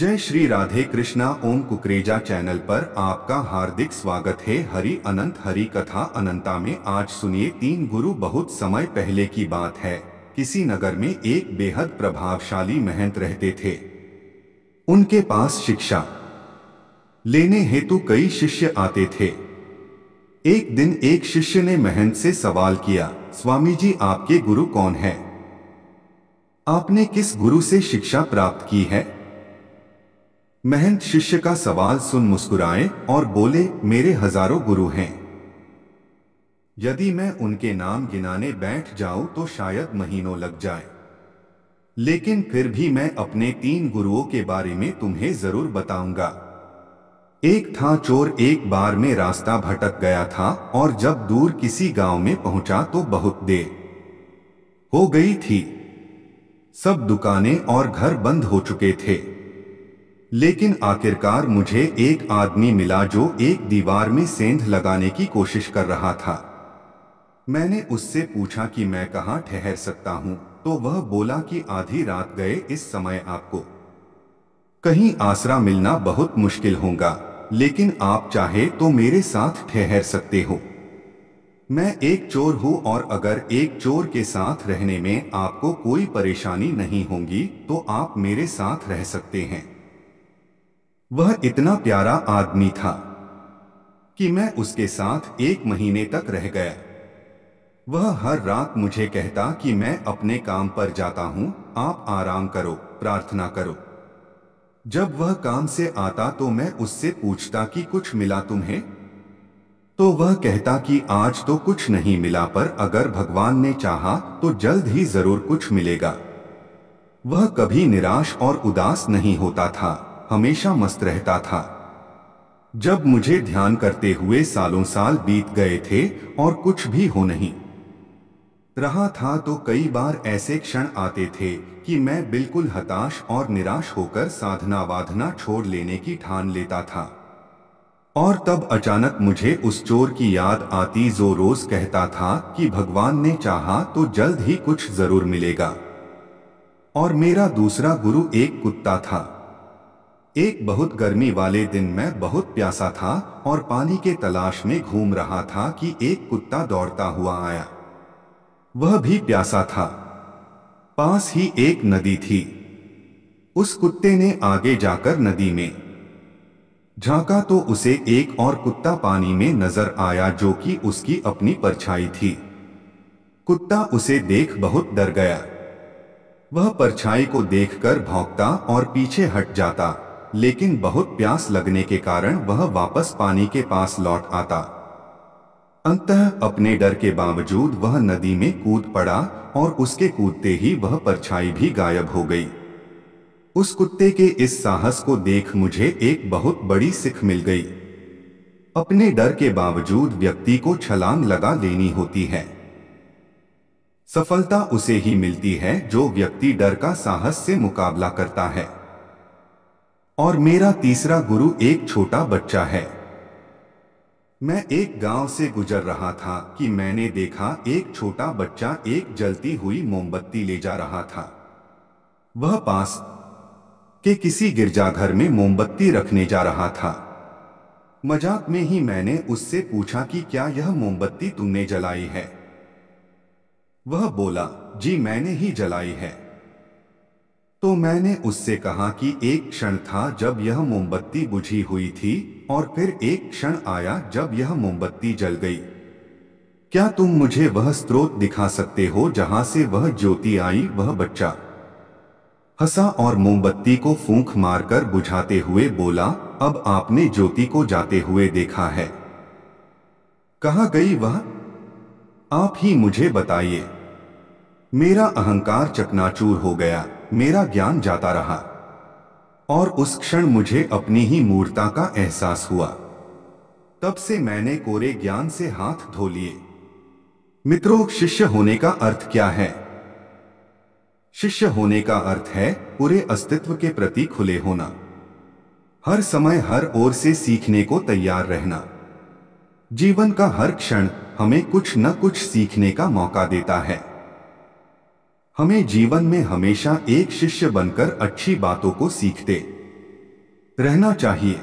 जय श्री राधे कृष्णा ओम कुकरेजा चैनल पर आपका हार्दिक स्वागत है हरि अनंत हरि कथा अनंता में आज सुनिए तीन गुरु बहुत समय पहले की बात है किसी नगर में एक बेहद प्रभावशाली महंत रहते थे उनके पास शिक्षा लेने हेतु कई शिष्य आते थे एक दिन एक शिष्य ने महंत से सवाल किया स्वामी जी आपके गुरु कौन है आपने किस गुरु से शिक्षा प्राप्त की है महंत शिष्य का सवाल सुन मुस्कुराए और बोले मेरे हजारों गुरु हैं यदि मैं उनके नाम गिनाने बैठ जाऊं तो शायद महीनों लग जाए लेकिन फिर भी मैं अपने तीन गुरुओं के बारे में तुम्हें जरूर बताऊंगा एक था चोर एक बार में रास्ता भटक गया था और जब दूर किसी गांव में पहुंचा तो बहुत देर हो गई थी सब दुकानें और घर बंद हो चुके थे लेकिन आखिरकार मुझे एक आदमी मिला जो एक दीवार में सेंध लगाने की कोशिश कर रहा था मैंने उससे पूछा कि मैं कहाँ ठहर सकता हूँ तो वह बोला कि आधी रात गए इस समय आपको कहीं आसरा मिलना बहुत मुश्किल होगा लेकिन आप चाहे तो मेरे साथ ठहर सकते हो मैं एक चोर हूँ और अगर एक चोर के साथ रहने में आपको कोई परेशानी नहीं होगी तो आप मेरे साथ रह सकते हैं वह इतना प्यारा आदमी था कि मैं उसके साथ एक महीने तक रह गया वह हर रात मुझे कहता कि मैं अपने काम पर जाता हूं आप आराम करो प्रार्थना करो जब वह काम से आता तो मैं उससे पूछता कि कुछ मिला तुम्हें तो वह कहता कि आज तो कुछ नहीं मिला पर अगर भगवान ने चाहा तो जल्द ही जरूर कुछ मिलेगा वह कभी निराश और उदास नहीं होता था हमेशा मस्त रहता था जब मुझे ध्यान करते हुए सालों साल बीत गए थे और कुछ भी हो नहीं रहा था तो कई बार ऐसे क्षण आते थे कि मैं बिल्कुल हताश और निराश होकर साधना वाधना छोड़ लेने की ठान लेता था और तब अचानक मुझे उस चोर की याद आती जो रोज कहता था कि भगवान ने चाहा तो जल्द ही कुछ जरूर मिलेगा और मेरा दूसरा गुरु एक कुत्ता था एक बहुत गर्मी वाले दिन मैं बहुत प्यासा था और पानी के तलाश में घूम रहा था कि एक कुत्ता दौड़ता हुआ आया वह भी प्यासा था पास ही एक नदी थी उस कुत्ते ने आगे जाकर नदी में झांका तो उसे एक और कुत्ता पानी में नजर आया जो कि उसकी अपनी परछाई थी कुत्ता उसे देख बहुत डर गया वह परछाई को देखकर भौंकता और पीछे हट जाता लेकिन बहुत प्यास लगने के कारण वह वापस पानी के पास लौट आता अंततः अपने डर के बावजूद वह नदी में कूद पड़ा और उसके कूदते ही वह परछाई भी गायब हो गई उस कुत्ते के इस साहस को देख मुझे एक बहुत बड़ी सिख मिल गई अपने डर के बावजूद व्यक्ति को छलांग लगा लेनी होती है सफलता उसे ही मिलती है जो व्यक्ति डर का साहस से मुकाबला करता है और मेरा तीसरा गुरु एक छोटा बच्चा है मैं एक गांव से गुजर रहा था कि मैंने देखा एक छोटा बच्चा एक जलती हुई मोमबत्ती ले जा रहा था वह पास के किसी गिरजाघर में मोमबत्ती रखने जा रहा था मजाक में ही मैंने उससे पूछा कि क्या यह मोमबत्ती तुमने जलाई है वह बोला जी मैंने ही जलाई है तो मैंने उससे कहा कि एक क्षण था जब यह मोमबत्ती बुझी हुई थी और फिर एक क्षण आया जब यह मोमबत्ती जल गई क्या तुम मुझे वह स्रोत दिखा सकते हो जहां से वह ज्योति आई वह बच्चा हंसा और मोमबत्ती को फूंक मारकर बुझाते हुए बोला अब आपने ज्योति को जाते हुए देखा है कहा गई वह आप ही मुझे बताइए मेरा अहंकार चकनाचूर हो गया मेरा ज्ञान जाता रहा और उस क्षण मुझे अपनी ही मूर्ता का एहसास हुआ तब से मैंने कोरे ज्ञान से हाथ धो लिए मित्रों शिष्य होने का अर्थ क्या है शिष्य होने का अर्थ है पूरे अस्तित्व के प्रति खुले होना हर समय हर ओर से सीखने को तैयार रहना जीवन का हर क्षण हमें कुछ न कुछ सीखने का मौका देता है हमें जीवन में हमेशा एक शिष्य बनकर अच्छी बातों को सीखते रहना चाहिए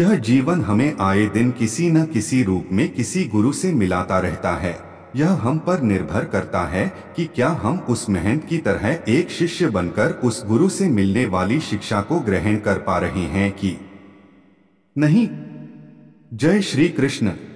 यह जीवन हमें आए दिन किसी न किसी रूप में किसी गुरु से मिलाता रहता है यह हम पर निर्भर करता है कि क्या हम उस मेहनत की तरह एक शिष्य बनकर उस गुरु से मिलने वाली शिक्षा को ग्रहण कर पा रहे हैं कि नहीं जय श्री कृष्ण